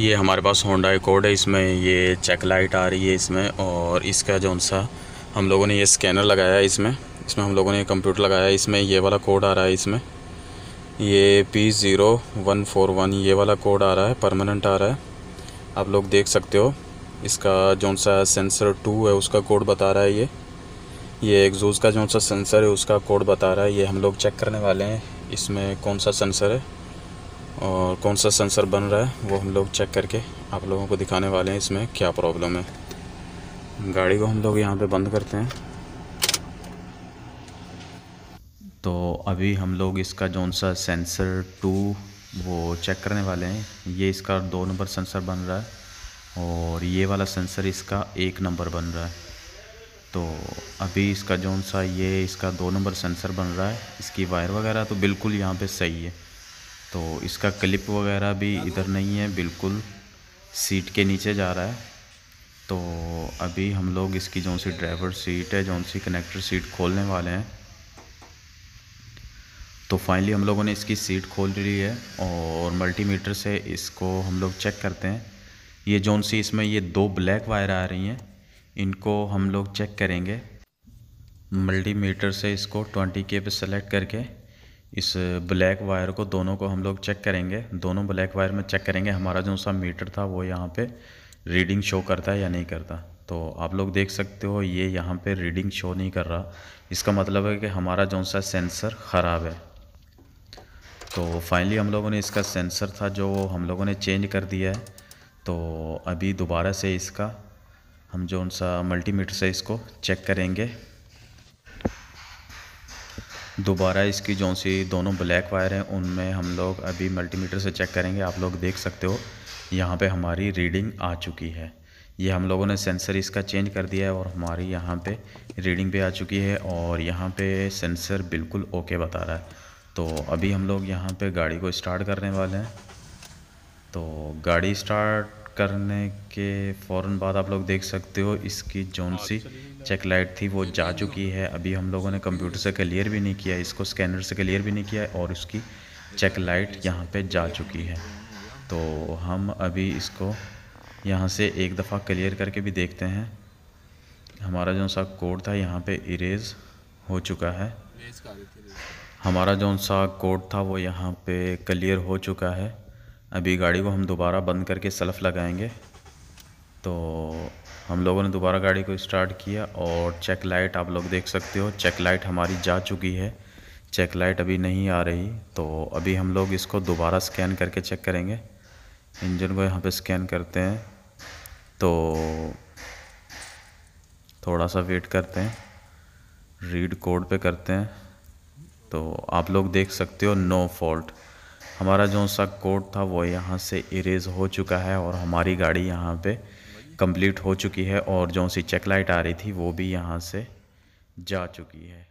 ये हमारे पास Honda code है इसमें ये चेक लाइट आ रही है इसमें और इसका जो सा हम लोगों ने ये स्कैनर लगाया है इसमें इसमें हम लोगों ने कंप्यूटर लगाया है इसमें ये वाला कोड आ रहा है इसमें ये P zero one four one ये वाला कोड आ रहा है परमानेंट आ रहा है आप लोग देख सकते हो इसका जो सा सेंसर टू है उसका कोड बता रहा है ये ये एग्जूज़ का जो सा सेंसर है उसका कोड बता रहा है ये हम लोग चेक करने वाले हैं इसमें कौन सा सेंसर है और कौन सा सेंसर बन रहा है वो हम लोग चेक करके आप लोगों को दिखाने वाले हैं इसमें क्या प्रॉब्लम है गाड़ी को हम लोग यहाँ पे बंद करते हैं तो अभी हम लोग इसका जौन सा सेंसर टू वो चेक करने वाले हैं ये इसका दो नंबर सेंसर बन रहा है और ये वाला सेंसर इसका एक नंबर बन रहा है तो अभी इसका जौन सा ये इसका दो नंबर सेंसर बन रहा है इसकी वायर वगैरह तो बिल्कुल यहाँ पे सही है तो इसका क्लिप वगैरह भी इधर नहीं है बिल्कुल सीट के नीचे जा रहा है तो अभी हम लोग इसकी जौन सी ड्राइवर सीट है जौन सी कनेक्टर सीट खोलने वाले हैं तो फाइनली हम लोगों ने इसकी सीट खोल ली है और मल्टीमीटर से इसको हम लोग चेक करते हैं ये जौन सी इसमें ये दो ब्लैक वायर आ रही हैं इनको हम लोग चेक करेंगे मल्टीमीटर से इसको 20 के पे सेलेक्ट करके इस ब्लैक वायर को दोनों को हम लोग चेक करेंगे दोनों ब्लैक वायर में चेक करेंगे हमारा जो सा मीटर था वो यहाँ पे रीडिंग शो करता है या नहीं करता तो आप लोग देख सकते हो ये यहाँ पे रीडिंग शो नहीं कर रहा इसका मतलब है कि हमारा जो सा सेंसर ख़राब है तो फाइनली हम लोगों ने इसका सेंसर था जो हम लोगों ने चेंज कर दिया है तो अभी दोबारा से इसका हम जो सा मल्टीमीटर से इसको चेक करेंगे दोबारा इसकी जो सी दोनों ब्लैक वायर हैं उनमें हम लोग अभी मल्टीमीटर से चेक करेंगे आप लोग देख सकते हो यहाँ पे हमारी रीडिंग आ चुकी है ये हम लोगों ने सेंसर इसका चेंज कर दिया है और हमारी यहाँ पे रीडिंग भी आ चुकी है और यहाँ पे सेंसर बिल्कुल ओके बता रहा है तो अभी हम लोग यहाँ पर गाड़ी को स्टार्ट करने वाले हैं तो गाड़ी स्टार्ट करने के फ़ौर बाद आप लोग देख सकते हो इसकी जौन सी हाँ, चेक लाइट थी वो जा चुकी है अभी हम लोगों ने कंप्यूटर से क्लियर भी नहीं किया इसको स्कैनर से क्लियर भी नहीं किया और उसकी चेक लाइट यहाँ पे जा चुकी है तो हम अभी इसको यहाँ से एक दफ़ा क्लियर करके भी देखते हैं हमारा जो सा कोड था यहाँ पे इरेज हो चुका है हमारा जो सा कोड था वो यहाँ पे क्लियर हो चुका है अभी गाड़ी को हम दोबारा बंद करके सेल्फ़ लगाएंगे तो हम लोगों ने दोबारा गाड़ी को स्टार्ट किया और चेक लाइट आप लोग देख सकते हो चेक लाइट हमारी जा चुकी है चेक लाइट अभी नहीं आ रही तो अभी हम लोग इसको दोबारा स्कैन करके चेक करेंगे इंजन को यहाँ पे स्कैन करते हैं तो थोड़ा सा वेट करते हैं रीड कोड पे करते हैं तो आप लोग देख सकते हो नो फॉल्ट हमारा जो सा कोड था वो यहाँ से इरेज हो चुका है और हमारी गाड़ी यहाँ पे कंप्लीट हो चुकी है और जो सी चेक लाइट आ रही थी वो भी यहाँ से जा चुकी है